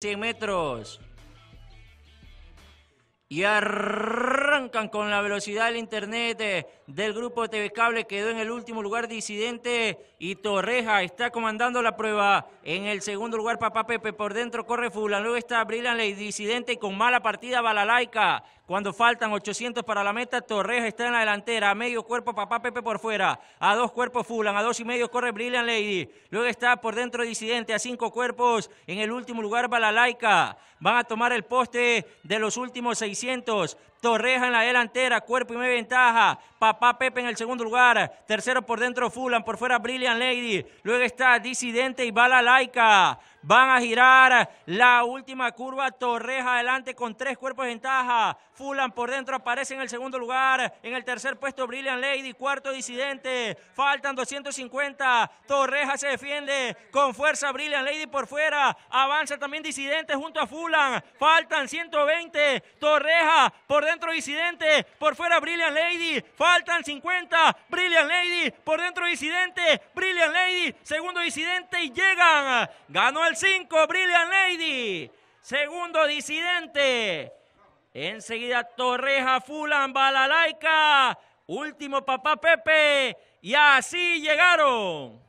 100 metros. Y ar arrancan con la velocidad del internet eh, del grupo TV Cable. Quedó en el último lugar Disidente y Torreja está comandando la prueba. En el segundo lugar Papá Pepe, por dentro corre Fulan. Luego está Lady, Disidente y con mala partida Balalaika. Cuando faltan 800 para la meta, Torreja está en la delantera. A medio cuerpo Papá Pepe por fuera. A dos cuerpos Fulan. A dos y medio corre Brillian Lady. Luego está por dentro Disidente. A cinco cuerpos en el último lugar Balalaika. Van a tomar el poste de los últimos 600. Torreja en la delantera, cuerpo y media ventaja. Papá Pepe en el segundo lugar. Tercero por dentro Fulan, por fuera Brilliant Lady. Luego está Disidente y Bala Laica. Van a girar la última curva. Torreja adelante con tres cuerpos de ventaja. Fulan por dentro aparece en el segundo lugar. En el tercer puesto, Brilliant Lady. Cuarto, Disidente. Faltan 250. Torreja se defiende con fuerza. Brilliant Lady por fuera. Avanza también Disidente junto a Fulan. Faltan 120. Torreja por dentro, Disidente. Por fuera, Brilliant Lady. Faltan 50. Brilliant Lady por dentro, Disidente. Brilliant Lady. Segundo, Disidente. Y llegan. Ganó el 5, Brilliant Lady. Segundo, Disidente. Enseguida, Torreja, Fulan, Balalaika, Último, Papá Pepe. Y así llegaron.